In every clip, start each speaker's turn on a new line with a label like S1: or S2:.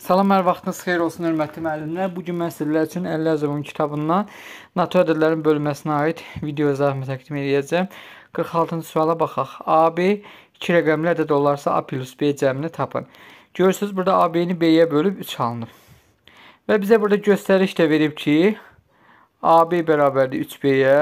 S1: Salam, hər vaxtınız xeyir olsun, hörmətli müəllimlər. Bu gün mən sizlər üçün Əli Əzəvin kitabından NATO ədədlərin bölməsinə aid video izahımı təqdim edəcəm. 46-cı suala baxaq. AB 2 rəqəmli ədəd olarsa A plus B cəmini tapın. Görürsüz, burada AB-ni B-yə bölüb 3 alınıb. Və bizə burada göstəriş də verib ki, AB bərabərdir 3B-yə,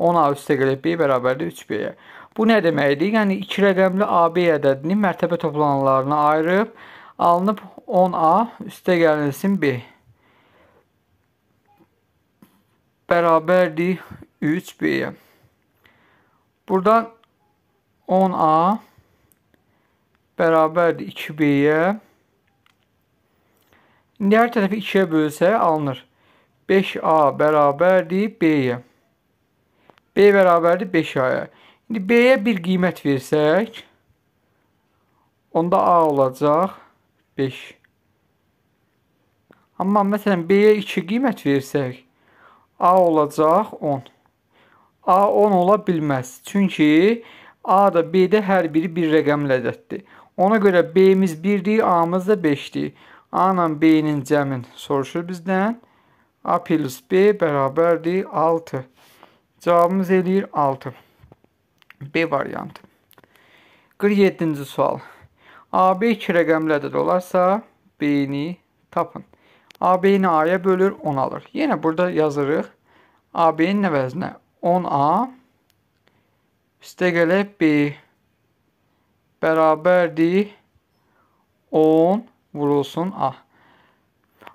S1: 10A üstə gəlib B bərabərdir 3B-yə. Bu nə deməkdir? Yəni, 2 rəqəmli AB ədədini mərtəbə toplananlarına ayırıb, alınıb 10A üstə gəlilsin B. Bərabərdir 3B-yə. Buradan 10A bərabərdir 2B-yə. İndi hər tərəfi 2-yə bölsə alınır. 5A bərabərdir B-yə. B bərabərdir 5A-ya. İndi B-yə bir qiymət versək, onda A olacaq 5. 5. Amma məsələn B-yə 2 qiymət versək, A olacaq 10. A 10 ola bilməz. Çünki A da B-də hər biri bir rəqəmli ədəddir. Ona görə B-imiz 1-dir, A-mız da 5-dir. A ilə B-nin cəmin soruşur bizdən. A plus B bərabərdir 6. Cavabımız eləyir 6. B variantı. 47-ci sual. AB 2 rəqəmli ədəd olarsa, B-ni tapın. AB-ni A-ya bölür, 10 alır. Yenə burada yazırıq. AB-nin əvəzinə 10A üstəgələ B bərabərdir 10 vurulsun A.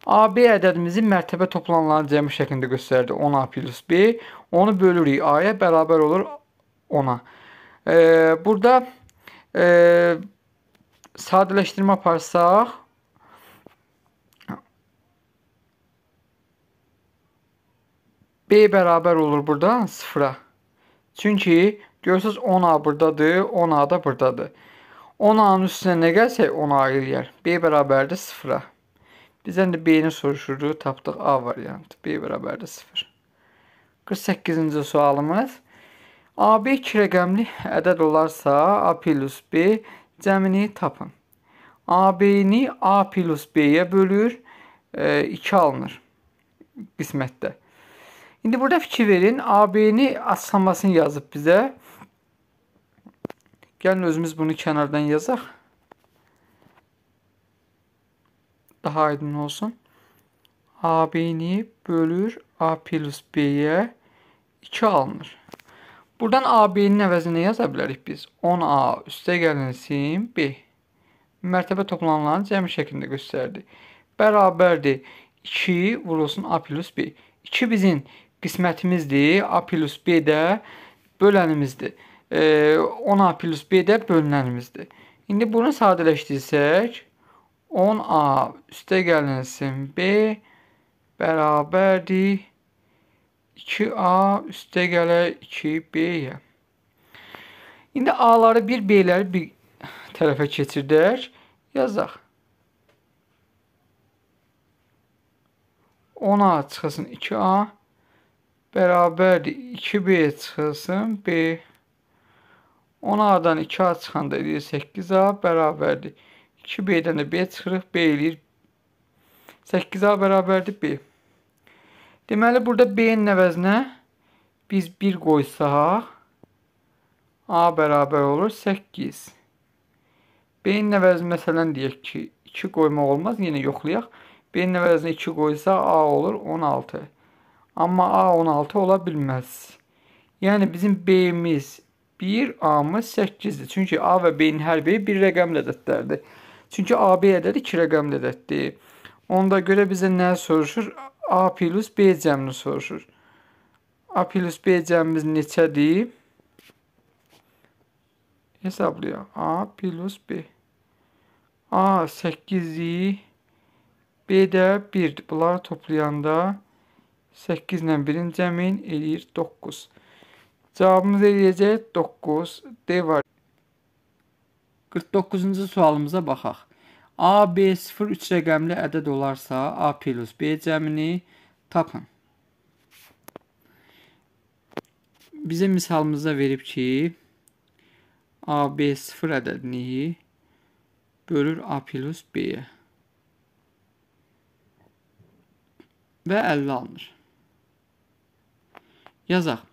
S1: AB ədədimizi mərtəbə toplananların cəmi şəklində göstərdi. 10A plus B. Onu bölürük A-ya, bərabər olur 10-a. E, burada e, sadələşdirmə aparsaq B bərabər olur burada 0-a. Çünki görürsüz 10A buradadır, 10A da buradadır. 10A-nın üstünə nə gəlsək 10A eləyər. B bərabərdir 0-a. Bizdən də B-ni soruşuruq, tapdıq A variantı. B bərabərdir 0. 48-ci sualımız. AB iki rəqəmli ədəd olarsa A plus B zemini tapın. AB'ni A plus B'ye bölür. 2 e, alınır qismətdə. İndi burada fikir verin. AB'ni aslamasını yazıb bizə. Gəlin özümüz bunu kənardan yazaq. Daha aydın olsun. AB'ni bölür A plus B'ye 2 alınır. Buradan AB-nin əvəzinə yaza bilərik biz. 10A üstə gəlinsin B. Mərtəbə toplananların cəmi şəklində göstərdi. Bərabərdir 2 vurulsun A plus B. 2 bizim qismətimizdir. A plus B də bölənimizdir. E, 10A plus B də bölünənimizdir. İndi bunu sadələşdirsək 10A üstə gəlinsin B bərabərdir 2A üstə gələk 2B-yə. İndi A-ları 1, B-ləri bir tərəfə keçirdək. Yazaq. 10A çıxılsın 2A bərabərdir 2B çıxılsın B. 10A-dan 2A çıxanda edir 8A bərabərdir. 2B-dən də B çıxırıq, B eləyir. 8A bərabərdir B. Deməli, burada B-nin əvəzinə biz 1 qoysaq, A bərabər olur 8. B-nin əvəzinə məsələn deyək ki, 2 qoymaq olmaz, yenə yoxlayaq. B-nin əvəzinə 2 qoysa A olur 16. Amma A 16 ola bilməz. Yəni bizim B-imiz 1, A-mız 8-dir. Çünki A və B-nin hər biri bir rəqəmli ədədlərdir. Çünki AB ədədi 2 rəqəmli ədəddir. Onda görə bizə nə soruşur? A plus B cəmini soruşur. A plus B cəmimiz neçədir? Hesablayaq. A plus B. A 8-i, B də 1-dir. Bunları toplayanda 8 ilə 1-in cəmin eləyir 9. Cavabımız eləyəcək 9. D var. 49-cu sualımıza baxaq. AB0 3 rəqəmli ədəd olarsa, A plus B cəmini tapın. Bizə misalımızda verib ki, AB0 ədədini bölür A plus B-yə və 50 alınır. Yazaq.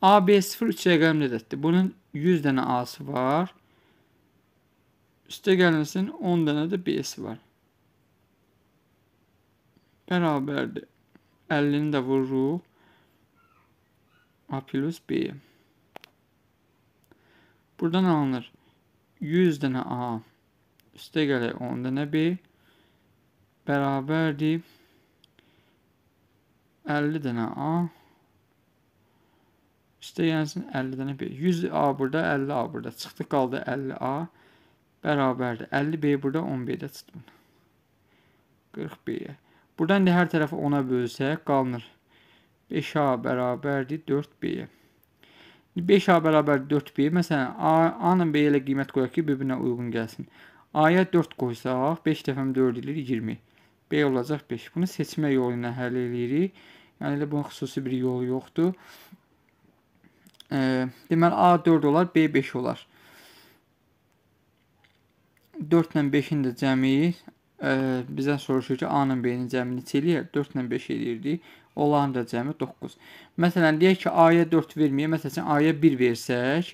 S1: AB0 3 rəqəmli ədəddir. Bunun 100 dənə A-sı var. Üstə gəlməsin 10 dənə də B-si var. Bərabərdir. 50-ni də vururuq. A plus B. Buradan alınır 100 dənə A üstə gələk 10 dənə B bərabərdir 50 dənə A üstə gəlsin 50 dənə B 100 A burada 50 A burada çıxdı qaldı 50 A bərabərdir. 50B burada 10B-də çıxdı. 40B-yə. Buradan da hər tərəfi 10-a bölsək qalmır. 5A bərabərdir 4B-yə. 5A bərabərdir 4B. Məsələn, A-nın B-yə ilə qiymət qoyaq ki, bir-birinə uyğun gəlsin. A-ya 4 qoysaq, 5 dəfəm 4 edir 20. B olacaq 5. Bunu seçmə yolu ilə həll edirik. Yəni elə bunun xüsusi bir yolu yoxdur. E, deməli A 4 olar, B 5 olar. 4 ilə 5-in də cəmi ə, e, bizə soruşur ki, A-nın B-nin cəmi neçə eləyir? 4 ilə 5 eləyirdik. Onların da cəmi 9. Məsələn, deyək ki, A-ya 4 verməyə, məsələn, A-ya 1 versək,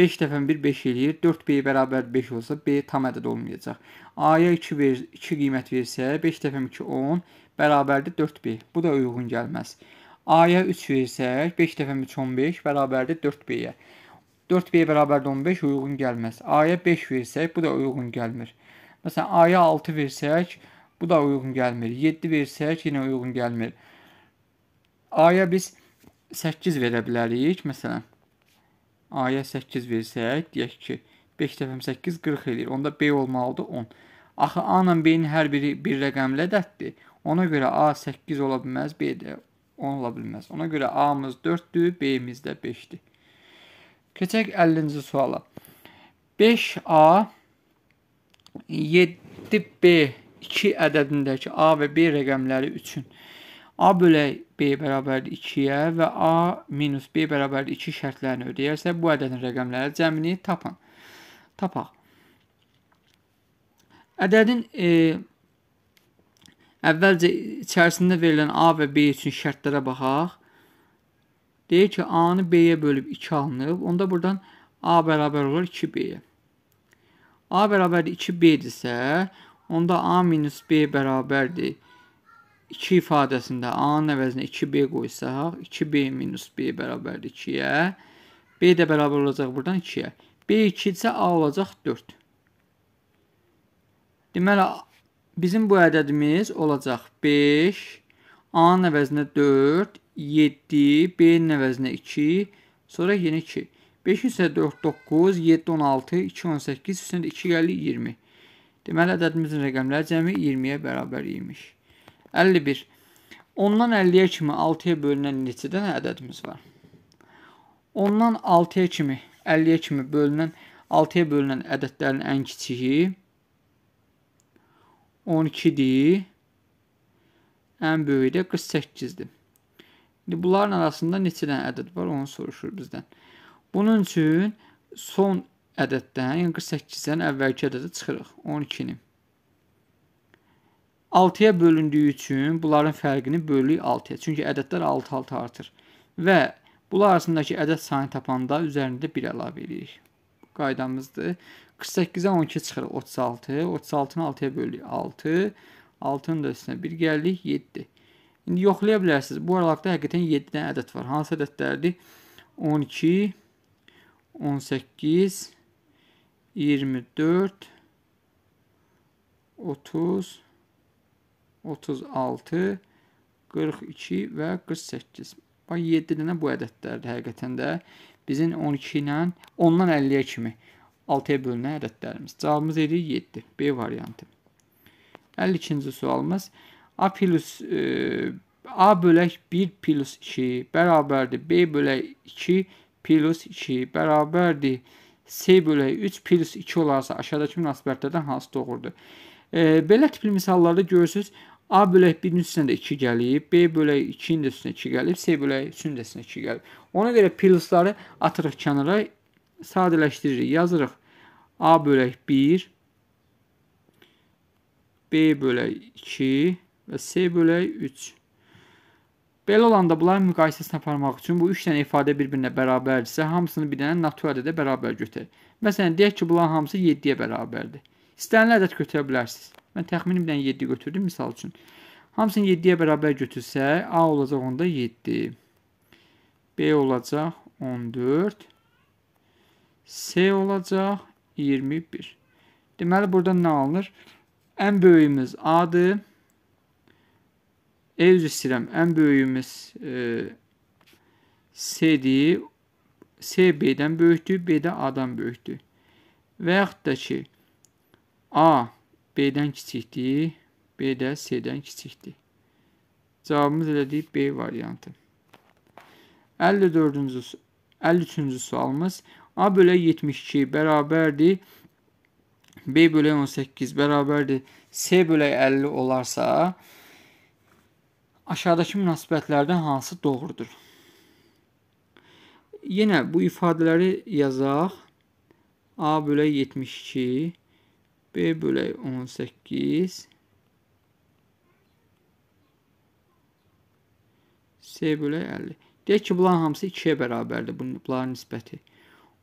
S1: 5 dəfə 1 5 eləyir. 4 B bərabər 5 olsa B tam ədəd olmayacaq. A-ya 2 ver, 2 qiymət versə, 5 dəfə 2 10 bərabərdir 4B. Bu da uyğun gəlməz. A-ya 3 versək, 5 dəfə 3 15 bərabərdir 4B-yə. 4B bərabərdir 15 uyğun gəlməz. A-ya 5 versək, bu da uyğun gəlmir. Məsələn, A-ya 6 versək, bu da uyğun gəlmir. 7 versək, yenə uyğun gəlmir. A-ya biz 8 verə bilərik, məsələn. A-ya 8 versək, deyək ki, 5 dəfəm 8 40 eləyir. Onda B olmalıdır 10. Axı A ilə B-nin hər biri bir rəqəmli ədəddir. Ona görə A 8 ola bilməz, B də 10 ola bilməz. Ona görə A-mız 4-dür, B-imiz də 5-dir. Keçək 50-ci suala. 5A 7B 2 ədədindəki A və B rəqəmləri üçün A bölək B bərabərdir 2-yə və A minus B bərabərdir 2 şərtlərini ödəyərsə, bu ədədin rəqəmləri cəmini tapın. Tapaq. Ədədin e, əvvəlcə içərisində verilən A və B üçün şərtlərə baxaq. Deyir ki, A-nı B-yə bölüb 2 alınıb. Onda buradan A bərabər olur 2B-yə. A bərabər 2B-dirsə, onda A minus B bərabərdir 2 ifadəsində A-nın əvəzinə 2B qoysaq, 2B minus B bərabərdir 2-yə. B də bərabər olacaq buradan 2-yə. B2 isə A olacaq 4. Deməli, bizim bu ədədimiz olacaq 5, A-nın əvəzinə 4, 7, B-nin əvəzinə 2, sonra yenə 2. 5 üstə 4, 9, 7, 16, 2, 18, üstünə də 2 gəlir 20. Deməli, ədədimizin rəqəmləri cəmi 20-yə bərabər imiş. 51. 10-dan 50-yə kimi 6-ya bölünən neçə dənə ədədimiz var? 10-dan 6-ya kimi, 50-yə kimi bölünən, 6-ya bölünən ədədlərin ən kiçiyi 12-dir. Ən böyüyü də 48-dir. İndi bunların arasında neçə dənə ədəd var, onu soruşur bizdən. Bunun üçün son ədəddən, yəni 48-dən əvvəlki ədədə çıxırıq, 12-ni. 6-ya bölündüyü üçün bunların fərqini bölürük 6-ya. Çünki ədədlər 6-6 artır. Və bunlar arasındakı ədəd sayını tapanda üzərində 1 əlavə edirik. Bu qaydamızdır. 48-ə 12 çıxırıq, 36. 36-nı 6-ya bölürük, 6. 6-nın da üstünə 1 gəlirik, 7. İndi yoxlaya bilərsiniz. Bu aralıqda həqiqətən 7 dənə ədəd var. Hansı ədədlərdir? 12, 18, 24, 30, 36, 42 və 48. Bax 7 dənə bu ədədlərdir həqiqətən də. Bizim 12 ilə 10-dan 50-yə kimi 6-ya bölünən ədədlərimiz. Cavabımız idi 7. B variantı. 52-ci sualımız. A plus e, A bölək 1 plus 2 bərabərdir. B bölək 2 plus 2 bərabərdir. C bölək 3 plus 2 olarsa aşağıdakı münasibətlərdən hansı doğrudur? E, belə tipli misallarda görürsüz, A bölək 1-in üstünə də 2 gəlib, B bölək 2-nin də üstünə 2 gəlib, C bölək 3-ün də üstünə 2 gəlib. Ona görə plusları atırıq kənara, sadələşdiririk, yazırıq. A bölək 1, B bölək 2, və C bölək 3. Belə olanda bunların müqayisəsini aparmaq üçün bu 3 dənə ifadə bir-birinə bərabərdirsə, hamısını bir dənə natural ədədə bərabər götürək. Məsələn, deyək ki, bunların hamısı 7-yə bərabərdir. İstənilən ədəd götürə bilərsiniz. Mən təxmini bir dənə 7 götürdüm, misal üçün. Hamısını 7-yə bərabər götürsək, A olacaq onda 7. B olacaq 14. C olacaq 21. Deməli, burada nə alınır? Ən böyüyümüz A-dır. Elcü Sirem en büyüğümüz e, S'dir. S B'dən böyükdür, B-də A-dan böyükdür. Və yaxud da ki, A B-dən kiçikdir, B-də C-dən kiçikdir. Cavabımız elədir B variantı. 54-cü 53-cü sualımız A bölə 72 bərabərdir. B bölə 18 bərabərdir. C bölə 50 olarsa, A Aşağıdakı münasibətlərdən hansı doğrudur? Yenə bu ifadələri yazaq. A bölək 72, B bölək 18, C bölək 50. Deyək ki, bunların hamısı 2-yə bərabərdir, bunların nisbəti.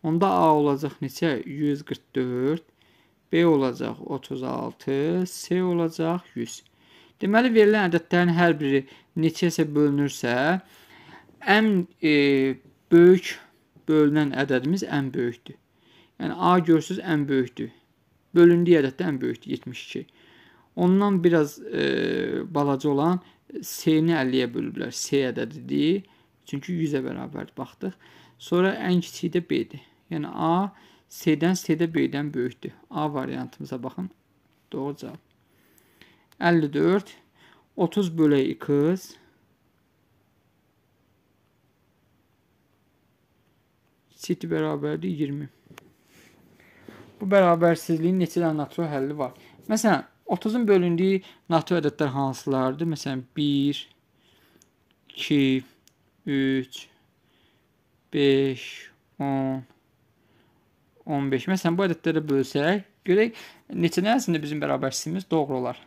S1: Onda A olacaq neçə? 144, B olacaq 36, C olacaq 100. Deməli, verilən ədədlərin hər biri neçəyə bölünürsə, ən e, böyük bölünən ədədimiz ən böyükdür. Yəni A görsüz ən böyükdür. Bölündüyü ədəd də ən böyükdür 72. Ondan biraz e, balaca olan C-ni 50-yə bölüblər. C ədədidir. Çünki 100-ə bərabərdir baxdıq. Sonra ən kiçiyi də B-dir. Yəni A C-dən C-də B-dən böyükdür. A variantımıza baxın. Doğru cavab. 54 30 bölək 2 sit bərabərdir 20. Bu bərabərsizliyin neçə dənə natural həlli var? Məsələn, 30-un bölündüyü natural ədədlər hansılardır? Məsələn, 1 2 3 5 10 15. Məsələn, bu ədədləri bölsək, görək neçə dənəsində bizim bərabərsizliyimiz doğru olar.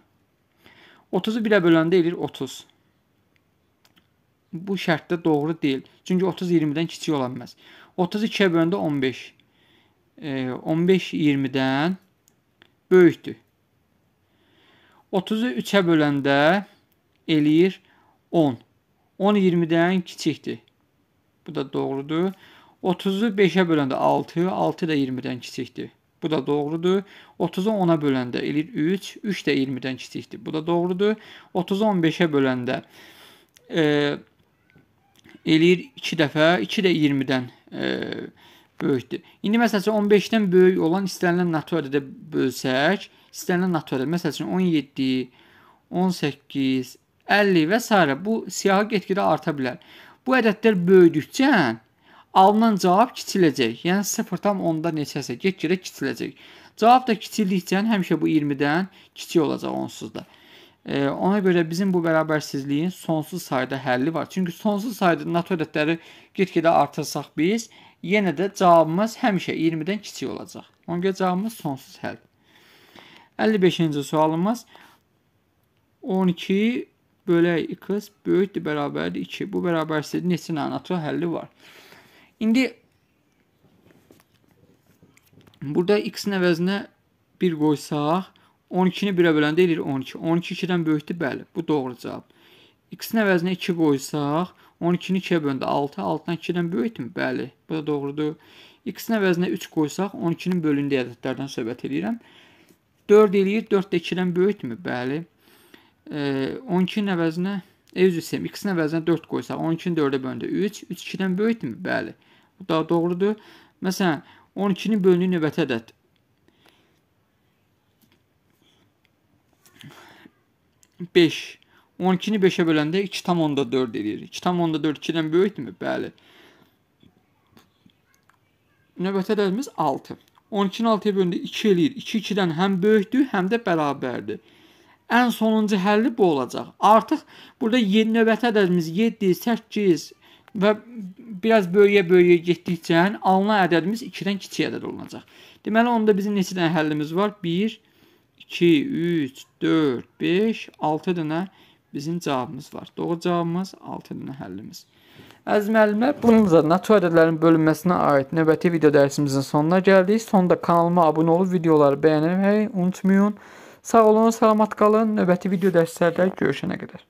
S1: 30-u 1-ə böləndə eləyir 30. Bu şərtdə doğru deyil. Çünki 30 20-dən kiçik ola bilməz. 30-u 2-yə böləndə 15. E, 15 20-dən böyükdür. 30-u 3-ə böləndə eləyir 10. 10 20-dən kiçikdir. Bu da doğrudur. 30-u 5-ə böləndə 6, 6 da 20-dən kiçikdir. Bu da doğrudur. 30-u 10-a böləndə eləyir 3. 3 də 20-dən kiçikdir. Bu da doğrudur. 30-u 15-ə böləndə e, eləyir 2 dəfə. 2 də 20-dən e, böyükdür. İndi məsəl üçün 15-dən böyük olan istənilən natural ədədə bölsək, istənilən natural ədəd məsəl üçün 17, 18, 50 və s. bu siyahı getgidə arta bilər. Bu ədədlər böyüdükcə alınan cavab kiçiləcək. Yəni 0,10-da neçəsə get-gedə kiçiləcək. Cavab da kiçildikcə yəni həmişə bu 20-dən kiçik olacaq onsuz da. E, ona görə bizim bu bərabərsizliyin sonsuz sayda həlli var. Çünki sonsuz sayda NATO ədədləri get-gedə artırsaq biz, yenə də cavabımız həmişə 20-dən kiçik olacaq. Ona görə cavabımız sonsuz həll. 55-ci sualımız 12 bölək x böyükdür bərabərdir 2. Bu bərabərsizliyin neçə NATO həlli var? İndi burada x-in əvəzinə 1 qoysaq, 12-ni 1-ə böləndə eləyir 12. 12 2-dən böyükdür, bəli, bu doğru cavab. X-in əvəzinə 2 qoysaq, 12-ni 2-yə böləndə 6, 6-dan 2-dən böyükdür, bəli, bu da doğrudur. X-in əvəzinə 3 qoysaq, 12-nin bölündüyü ədədlərdən söhbət edirəm. 4 eləyir, 4 də 2-dən böyükdür, bəli. E, 12-nin əvəzinə 2 E103-əm ikisinin əvəzinə 4 qoysaq, 12-ni 4-ə böləndə 3, 3 2-dən böyükdürmü? Bəli. Bu daha doğrudur. Məsələn, 12-nin bölündüyü növbəti ədəd. Beş. 12-ni 5-ə böləndə 2 tam onda 4 edir. 2 tam onda 4 2-dən böyükdürmü? Bəli. Növbəti ədədimiz 6. 12-ni 6-ya böləndə 2 eləyir. 2 2-dən həm böyükdür, həm də bərabərdir. Ən sonuncu həlli bu olacaq. Artıq burada 7 növbəti ədədimiz 7, 8 və biraz böyüyə-böyüyə getdikcə alınan ədədimiz 2-dən kiçik ədəd olunacaq. Deməli onda bizim neçə dənə həllimiz var? 1 2 3 4 5 6 dənə bizim cavabımız var. Doğru cavabımız 6 dənə həllimiz. Əziz müəllimlər, bununla natur ədədlərinin bölünməsinə aid növbəti video dərsimizin sonuna gəldik. Sonda kanalıma abunə olub videoları bəyənməyi unutmayın. Sağ olun, salamat qalın. Növbəti video dərslərdə görüşənə qədər.